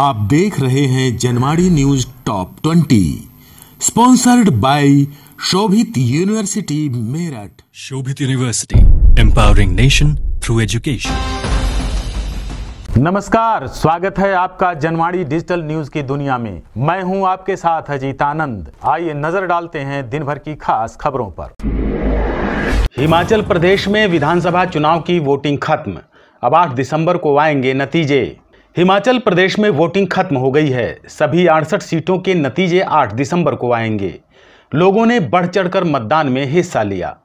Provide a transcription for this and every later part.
आप देख रहे हैं Janwadi news top twenty sponsored by Shobhit university Meerut Shobhit university empowering nation through education नमस्कार स्वागत है आपका जनवाड़ी डिजिटल न्यूज की दुनिया में मैं हूं आपके साथ अजीत आनंद आइए नजर डालते हैं दिन भर की खास खबरों पर हिमाचल प्रदेश में विधानसभा चुनाव की वोटिंग खत्म अब आठ दिसंबर को आएंगे नतीजे हिमाचल प्रदेश में वोटिंग खत्म हो गई है सभी अड़सठ सीटों के नतीजे 8 दिसंबर को आएंगे लोगों ने बढ़ चढ़कर मतदान में हिस्सा लिया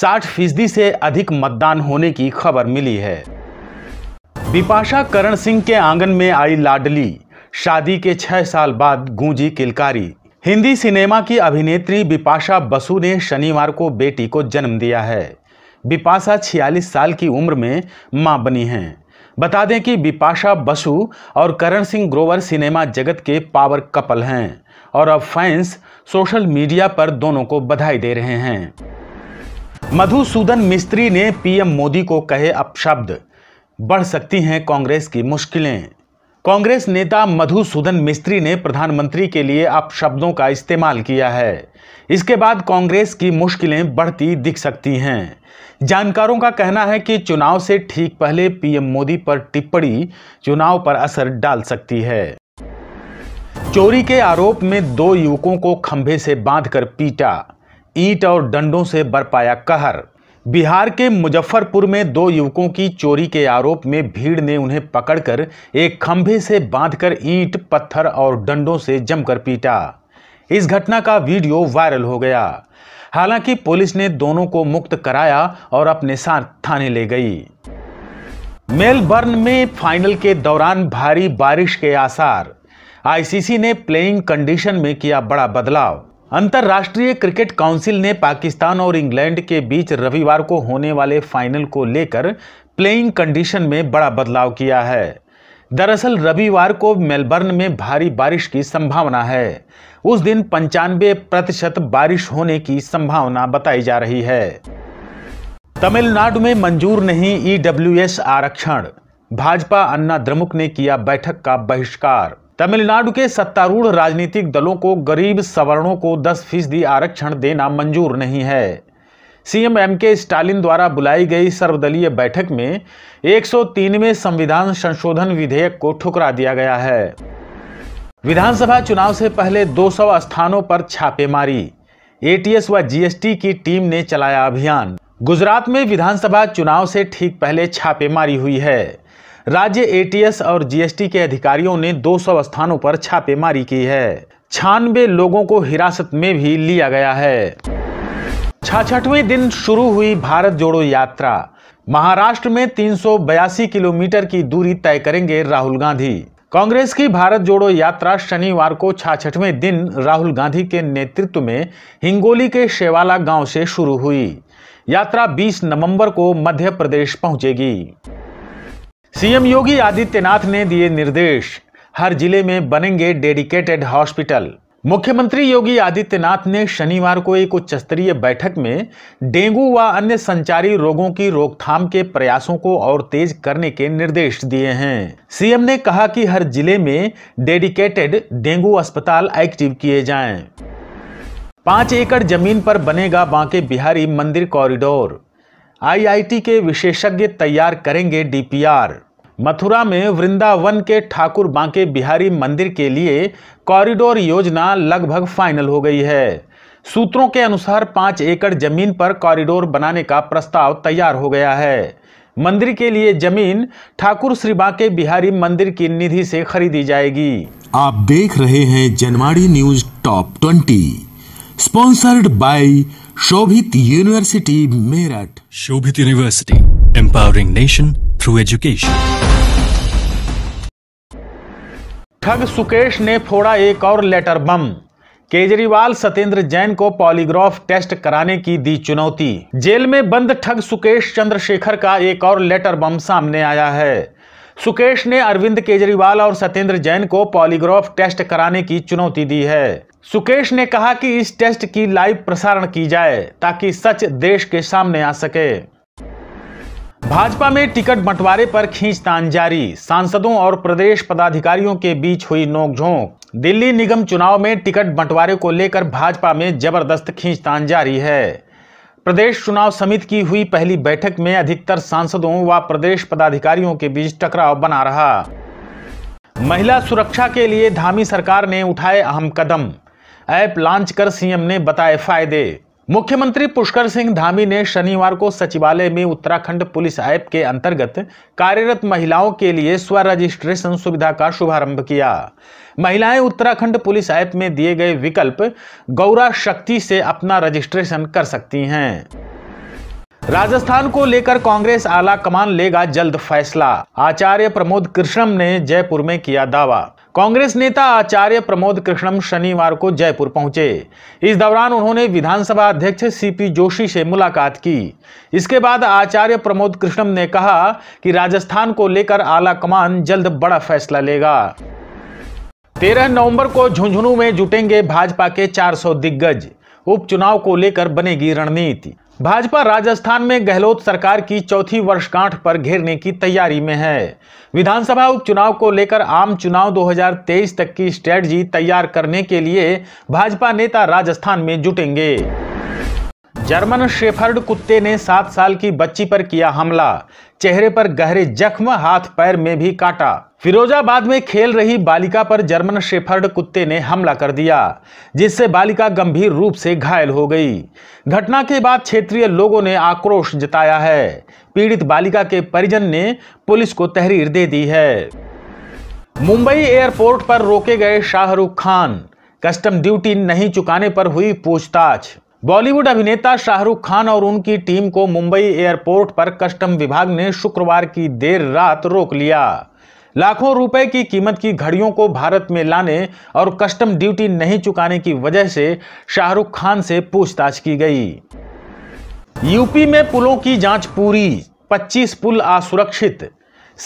60 फीसदी से अधिक मतदान होने की खबर मिली है बिपाशा करण सिंह के आंगन में आई लाडली शादी के छह साल बाद गूंजी किलकारी हिंदी सिनेमा की अभिनेत्री बिपाशा बसु ने शनिवार को बेटी को जन्म दिया है बिपाशा 46 साल की उम्र में मां बनी हैं बता दें कि बिपाशा बसु और करण सिंह ग्रोवर सिनेमा जगत के पावर कपल हैं और अब फैंस सोशल मीडिया पर दोनों को बधाई दे रहे हैं मधुसूदन मिस्त्री ने पीएम मोदी को कहे अपशब्द बढ़ सकती हैं कांग्रेस की मुश्किलें कांग्रेस नेता मधुसूदन मिस्त्री ने प्रधानमंत्री के लिए आप शब्दों का इस्तेमाल किया है इसके बाद कांग्रेस की मुश्किलें बढ़ती दिख सकती हैं जानकारों का कहना है कि चुनाव से ठीक पहले पीएम मोदी पर टिप्पणी चुनाव पर असर डाल सकती है चोरी के आरोप में दो युवकों को खंभे से बांधकर पीटा ईट और डंडों से बरपाया कहर बिहार के मुजफ्फरपुर में दो युवकों की चोरी के आरोप में भीड़ ने उन्हें पकड़कर एक खंभे से बांधकर ईंट पत्थर और डंडों से जमकर पीटा इस घटना का वीडियो वायरल हो गया हालांकि पुलिस ने दोनों को मुक्त कराया और अपने साथ थाने ले गई मेलबर्न में फाइनल के दौरान भारी बारिश के आसार आईसीसी ने प्लेइंग कंडीशन में किया बड़ा बदलाव अंतर्राष्ट्रीय क्रिकेट काउंसिल ने पाकिस्तान और इंग्लैंड के बीच रविवार को होने वाले फाइनल को लेकर प्लेइंग कंडीशन में बड़ा बदलाव किया है दरअसल रविवार को मेलबर्न में भारी बारिश की संभावना है उस दिन पंचानवे प्रतिशत बारिश होने की संभावना बताई जा रही है तमिलनाडु में मंजूर नहीं ईडब्ल्यूएस आरक्षण भाजपा अन्ना द्रमुक ने किया बैठक का बहिष्कार तमिलनाडु के सत्तारूढ़ राजनीतिक दलों को गरीब सवर्णों को 10 फीसदी आरक्षण देना मंजूर नहीं है सीएम एम के स्टालिन द्वारा बुलाई गई सर्वदलीय बैठक में 103वें संविधान संशोधन विधेयक को ठुकरा दिया गया है विधानसभा चुनाव से पहले 200 स्थानों पर छापेमारी एटीएस व जीएसटी की टीम ने चलाया अभियान गुजरात में विधानसभा चुनाव से ठीक पहले छापेमारी हुई है राज्य एटीएस और जीएसटी के अधिकारियों ने 200 स्थानों पर छापेमारी की है छानबे लोगों को हिरासत में भी लिया गया है छाछठवें दिन शुरू हुई भारत जोड़ो यात्रा महाराष्ट्र में तीन किलोमीटर की दूरी तय करेंगे राहुल गांधी कांग्रेस की भारत जोड़ो यात्रा शनिवार को छाछठवें दिन राहुल गांधी के नेतृत्व में हिंगोली के शेवाला गांव से शुरू हुई यात्रा 20 नवंबर को मध्य प्रदेश पहुंचेगी सीएम योगी आदित्यनाथ ने दिए निर्देश हर जिले में बनेंगे डेडिकेटेड हॉस्पिटल मुख्यमंत्री योगी आदित्यनाथ ने शनिवार को एक उच्च स्तरीय बैठक में डेंगू व अन्य संचारी रोगों की रोकथाम के प्रयासों को और तेज करने के निर्देश दिए हैं सीएम ने कहा कि हर जिले में डेडिकेटेड डेंगू अस्पताल एक्टिव किए जाएं। पांच एकड़ जमीन पर बनेगा बांके बिहारी मंदिर कॉरिडोर आईआईटी के विशेषज्ञ तैयार करेंगे डीपीआर मथुरा में वृंदावन के ठाकुर बांके बिहारी मंदिर के लिए कॉरिडोर योजना लगभग फाइनल हो गई है सूत्रों के अनुसार पाँच एकड़ जमीन पर कॉरिडोर बनाने का प्रस्ताव तैयार हो गया है मंदिर के लिए जमीन ठाकुर श्री बांके बिहारी मंदिर की निधि से खरीदी जाएगी आप देख रहे हैं Janwadi news top twenty sponsored by Shobhit university Meerut Shobhit university empowering nation through education ठग सुकेश ने फोड़ा एक और लेटर बम केजरीवाल सत्येंद्र जैन को पॉलीग्राफ टेस्ट कराने की दी चुनौती जेल में बंद ठग सुकेश चंद्रशेखर का एक और लेटर बम सामने आया है सुकेश ने अरविंद केजरीवाल और सत्येंद्र जैन को पॉलीग्राफ टेस्ट कराने की चुनौती दी है सुकेश ने कहा कि इस टेस्ट की लाइव प्रसारण की जाए ताकि सच देश के सामने आ सके भाजपा में टिकट बंटवारे पर खींचतान जारी सांसदों और प्रदेश पदाधिकारियों के बीच हुई नोकझोंक दिल्ली निगम चुनाव में टिकट बंटवारे को लेकर भाजपा में जबरदस्त खींचतान जारी है प्रदेश चुनाव समिति की हुई पहली बैठक में अधिकतर सांसदों व प्रदेश पदाधिकारियों के बीच टकराव बना रहा महिला सुरक्षा के लिए धामी सरकार ने उठाए अहम कदम ऐप लॉन्च कर सीएम ने बताए फायदे मुख्यमंत्री पुष्कर सिंह धामी ने शनिवार को सचिवालय में उत्तराखंड पुलिस ऐप के अंतर्गत कार्यरत महिलाओं के लिए स्व रजिस्ट्रेशन सुविधा का शुभारंभ किया महिलाएं उत्तराखंड पुलिस ऐप में दिए गए विकल्प गौरा शक्ति से अपना रजिस्ट्रेशन कर सकती हैं राजस्थान को लेकर कांग्रेस आला कमान लेगा जल्द फैसला आचार्य प्रमोद कृष्णम ने जयपुर में किया दावा कांग्रेस नेता आचार्य प्रमोद कृष्णम शनिवार को जयपुर पहुंचे इस दौरान उन्होंने विधानसभा अध्यक्ष सीपी जोशी से मुलाकात की इसके बाद आचार्य प्रमोद कृष्णम ने कहा कि राजस्थान को लेकर आला कमान जल्द बड़ा फैसला लेगा तेरह नवंबर को झुंझुनू में जुटेंगे भाजपा के 400 दिग्गज उपचुनाव को लेकर बनेगी रणनीति भाजपा राजस्थान में गहलोत सरकार की चौथी वर्षगांठ पर घेरने की तैयारी में है विधानसभा उपचुनाव को लेकर आम चुनाव 2023 तक की स्ट्रेटजी तैयार करने के लिए भाजपा नेता राजस्थान में जुटेंगे जर्मन शेफर्ड कुत्ते ने सात साल की बच्ची पर किया हमला चेहरे पर गहरे जख्म हाथ पैर में भी काटा फिरोजाबाद में खेल रही बालिका पर जर्मन शेफर्ड कुत्ते ने हमला कर दिया जिससे बालिका गंभीर रूप से घायल हो गई घटना के बाद क्षेत्रीय लोगों ने आक्रोश जताया है पीड़ित बालिका के परिजन ने पुलिस को तहरीर दे दी है मुंबई एयरपोर्ट पर रोके गए शाहरुख खान कस्टम ड्यूटी नहीं चुकाने पर हुई पूछताछ बॉलीवुड अभिनेता शाहरुख खान और उनकी टीम को मुंबई एयरपोर्ट पर कस्टम विभाग ने शुक्रवार की देर रात रोक लिया लाखों रुपए की कीमत की घड़ियों को भारत में लाने और कस्टम ड्यूटी नहीं चुकाने की वजह से शाहरुख खान से पूछताछ की गई यूपी में पुलों की जांच पूरी 25 पुल असुरक्षित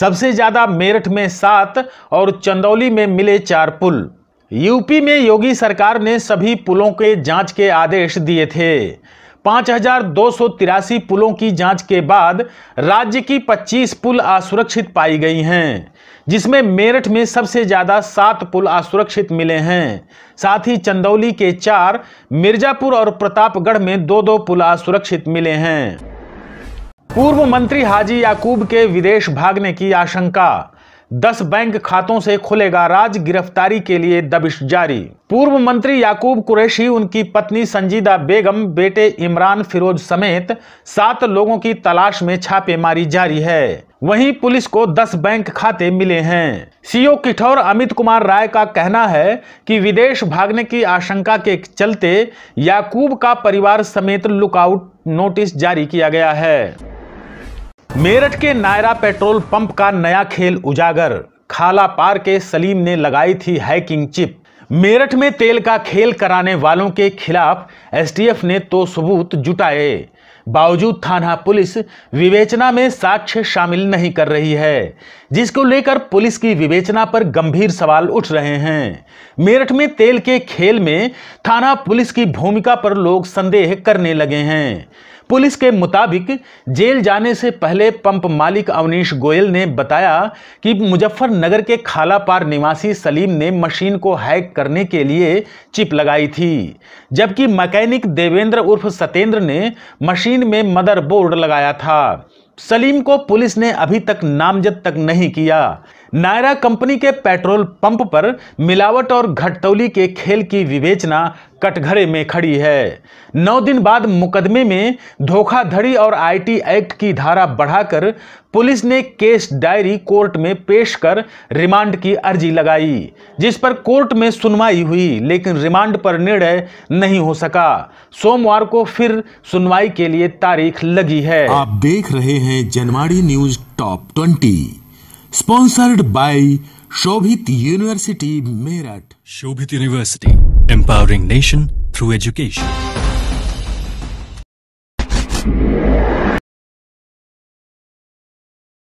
सबसे ज्यादा मेरठ में सात और चंदौली में मिले चार पुल यूपी में योगी सरकार ने सभी पुलों के जांच के आदेश दिए थे पाँच पुलों की जांच के बाद राज्य की 25 पुल असुरक्षित पाई गई हैं जिसमें मेरठ में सबसे ज़्यादा सात पुल असुरक्षित मिले हैं साथ ही चंदौली के चार मिर्ज़ापुर और प्रतापगढ़ में दो दो पुल असुरक्षित मिले हैं पूर्व मंत्री हाजी याकूब के विदेश भागने की आशंका दस बैंक खातों से खुलेगा राज गिरफ्तारी के लिए दबिश जारी पूर्व मंत्री याकूब कुरैशी उनकी पत्नी संजीदा बेगम बेटे इमरान फिरोज समेत सात लोगों की तलाश में छापेमारी जारी है वहीं पुलिस को 10 बैंक खाते मिले हैं सीओ किठौर अमित कुमार राय का कहना है कि विदेश भागने की आशंका के चलते याकूब का परिवार समेत लुकआउट नोटिस जारी किया गया है मेरठ के नायरा पेट्रोल पंप का नया खेल उजागर खाला पार के सलीम ने लगाई थी हैकिंग चिप मेरठ में तेल का खेल कराने वालों के खिलाफ एसटीएफ ने तो सबूत जुटाए बावजूद थाना पुलिस विवेचना में साक्ष्य शामिल नहीं कर रही है जिसको लेकर पुलिस की विवेचना पर गंभीर सवाल उठ रहे हैं मेरठ में तेल के खेल में थाना पुलिस की भूमिका पर लोग संदेह करने लगे हैं पुलिस के मुताबिक जेल जाने से पहले पंप मालिक अवनीश गोयल ने बताया कि मुजफ्फरनगर के खालापार निवासी सलीम ने मशीन को हैक करने के लिए चिप लगाई थी जबकि मैकेनिक देवेंद्र उर्फ सतेंद्र ने मशीन में मदरबोर्ड लगाया था सलीम को पुलिस ने अभी तक नामजद तक नहीं किया नायरा कंपनी के पेट्रोल पंप पर मिलावट और घटतौली के खेल की विवेचना कटघरे में खड़ी है नौ दिन बाद मुकदमे में धोखाधड़ी और आईटी एक्ट की धारा बढ़ाकर पुलिस ने केस डायरी कोर्ट में पेश कर रिमांड की अर्जी लगाई जिस पर कोर्ट में सुनवाई हुई लेकिन रिमांड पर निर्णय नहीं हो सका सोमवार को फिर सुनवाई के लिए तारीख लगी है आप देख रहे हैं Janwadi news top twenty sponsored by Shobhit university Meerut Shobhit university empowering nation through education